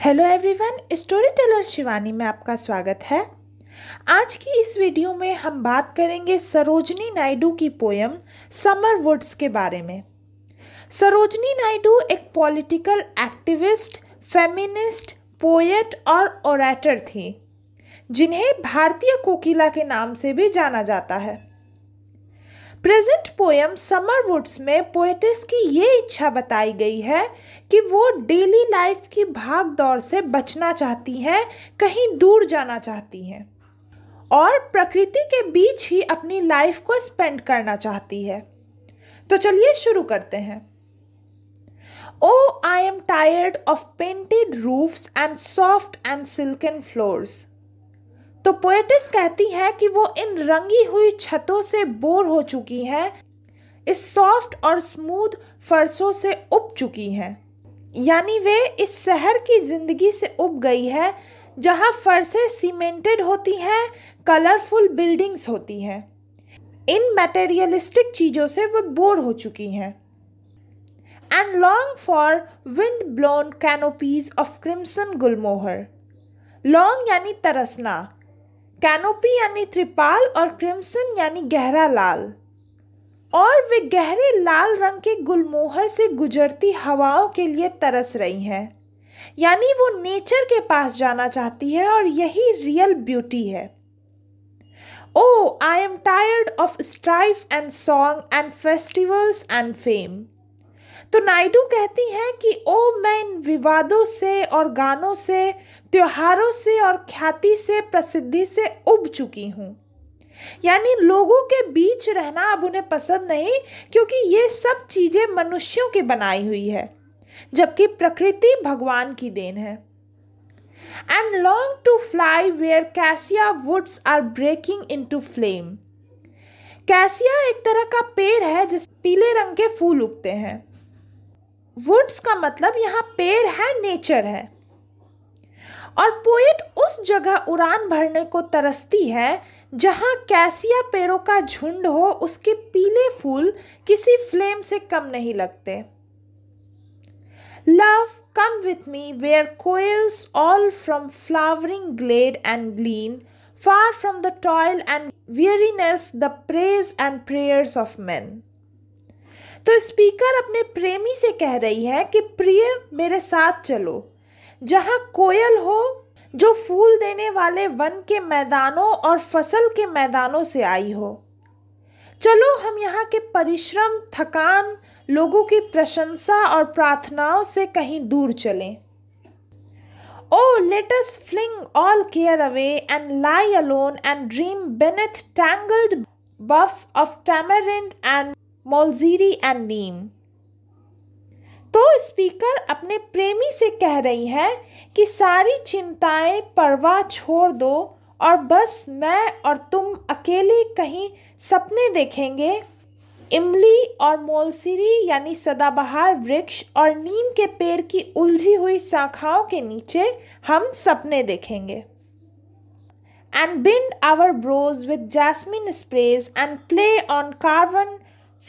Hello everyone story teller Shivani में आपका स्वागत है आज की इस वीडियो में हम बात करेंगे सरोजनी नायडू की पोयम समर वुड्स के बारे में सरोजनी नायडू एक पॉलिटिकल एक्टिविस्ट फेमिनिस्ट पोएट और ओरेटर थी जिन्हें भारतीय कोकिला के नाम से भी जाना जाता है प्रेजेंट पोएम समर वुड्स में पोएटिस की ये इच्छा बताई गई है कि वो डेली लाइफ की भाग दौड़ से बचना चाहती हैं कहीं दूर जाना चाहती हैं और प्रकृति के बीच ही अपनी लाइफ को स्पेंड करना चाहती है तो चलिए शुरू करते हैं O I am tired of painted roofs and soft and silken floors तो पोएटिस कहती हैं कि वो इन रंगी हुई छतों से बोर हो चुकी हैं इस सॉफ्ट और स्मूथ फर्शों से उब चुकी हैं यानी वे इस शहर की ज़िंदगी से उब गई है जहाँ फर्शें सीमेंटेड होती हैं कलरफुल बिल्डिंग्स होती हैं इन मटेरियलिस्टिक चीज़ों से वे बोर हो चुकी हैं and long for wind blown canopies of crimson gulmohar long यानी तरसना कैनोपी यानी त्रिपाल और क्रिम्सन यानी गहरा लाल और वे गहरे लाल रंग के गुलमोहर से गुजरती हवाओं के लिए तरस रही हैं यानी वो नेचर के पास जाना चाहती है और यही रियल ब्यूटी है O I am tired of strife and song and festivals and fame तो नायडू कहती हैं कि ओ मैं इन विवादों से और गानों से त्योहारों से और ख्याति से प्रसिद्धि से उब चुकी हूँ यानी लोगों के बीच रहना अब उन्हें पसंद नहीं क्योंकि ये सब चीज़ें मनुष्यों की बनाई हुई है जबकि प्रकृति भगवान की देन है and long to fly where cassia woods are breaking into flame cassia एक तरह का पेड़ है जिस पीले रंग के फूल उगते हैं वुड्स का मतलब यहाँ पेड़ है नेचर है और पोएट उस जगह उड़ान भरने को तरसती है जहाँ कैसिया पेड़ों का झुंड हो उसके पीले फूल किसी फ्लेम से कम नहीं लगते love come with me where koels call from flowering glade and glen far from the toil and weariness the praise and prayers of man तो स्पीकर अपने प्रेमी से कह रही है कि प्रिय मेरे साथ चलो जहाँ कोयल हो जो फूल देने वाले वन के मैदानों और फसल के मैदानों से आई हो चलो हम यहाँ के परिश्रम थकान लोगों की प्रशंसा और प्रार्थनाओं से कहीं दूर चलें O let us fling all care away and lie alone and dream beneath tangled boughs of tamarind and maulsari and neem तो स्पीकर अपने प्रेमी से कह रही है कि सारी चिंताएं परवाह छोड़ दो और बस मैं और तुम अकेले कहीं सपने देखेंगे इमली और मोलसिरी यानी सदाबहार वृक्ष और नीम के पेड़ की उलझी हुई शाखाओं के नीचे हम सपने देखेंगे and bind our brows with jasmine sprays and play on carven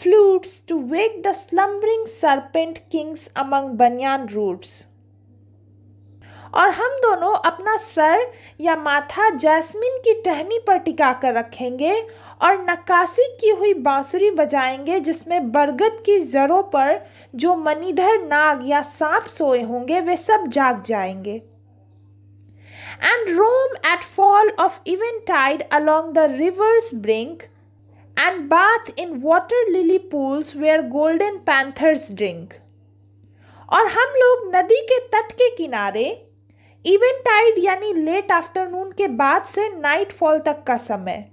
flutes to wake the slumbering serpent kings among banyan roots. और हम दोनों अपना सर या माथा जैस्मिन की टहनी पर टिका कर रखेंगे और नक्काशी की हुई बांसुरी बजाएंगे जिसमें बरगद की जड़ों पर जो मनीधर नाग या सांप सोए होंगे वे सब जाग जाएंगे and roam at fall of eventide along the river's brink and bathe in water lily pools where golden panthers drink. और हम लोग नदी के तट के किनारे इवन टाइड यानी लेट आफ्टरनून के बाद से नाइट फॉल तक का समय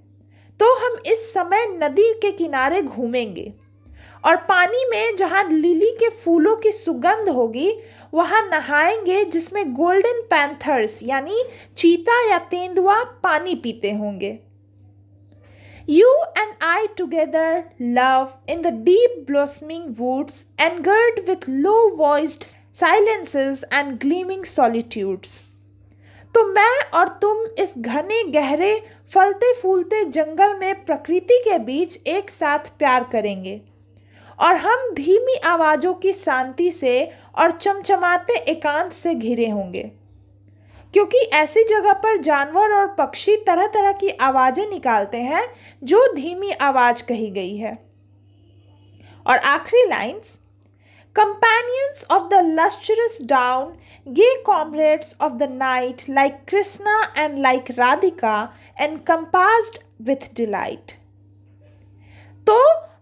तो हम इस समय नदी के किनारे घूमेंगे और पानी में जहाँ लिली के फूलों की सुगंध होगी वहाँ नहाएंगे जिसमें गोल्डन पैंथर्स यानी चीता या तेंदुआ पानी पीते होंगे You and I together love in the deep blossoming woods, and girt with low voiced silences and gleaming solitudes. तो मैं और तुम इस घने गहरे फलते फूलते जंगल में प्रकृति के बीच एक साथ प्यार करेंगे और हम धीमी आवाज़ों की शांति से और चमचमाते एकांत से घिरे होंगे क्योंकि ऐसी जगह पर जानवर और पक्षी तरह तरह की आवाज़ें निकालते हैं जो धीमी आवाज़ कही गई है और आखिरी lines companions of the lustrous dawn gay comrades of the night like Krishna and like Radhika and encompassed with delight तो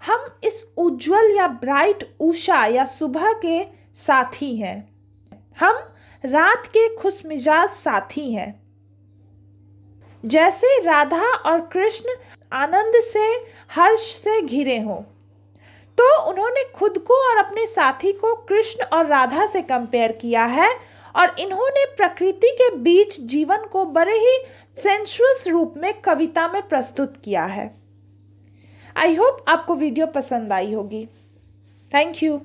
हम इस उज्जवल या ब्राइट उषा या सुबह के साथी हैं हम रात के खुश मिजाज साथी हैं जैसे राधा और कृष्ण आनंद से हर्ष से घिरे हों तो उन्होंने खुद को और अपने साथी को कृष्ण और राधा से कंपेयर किया है और इन्होंने प्रकृति के बीच जीवन को बड़े ही सेंसुअस रूप में कविता में प्रस्तुत किया है आई होप आपको वीडियो पसंद आई होगी थैंक यू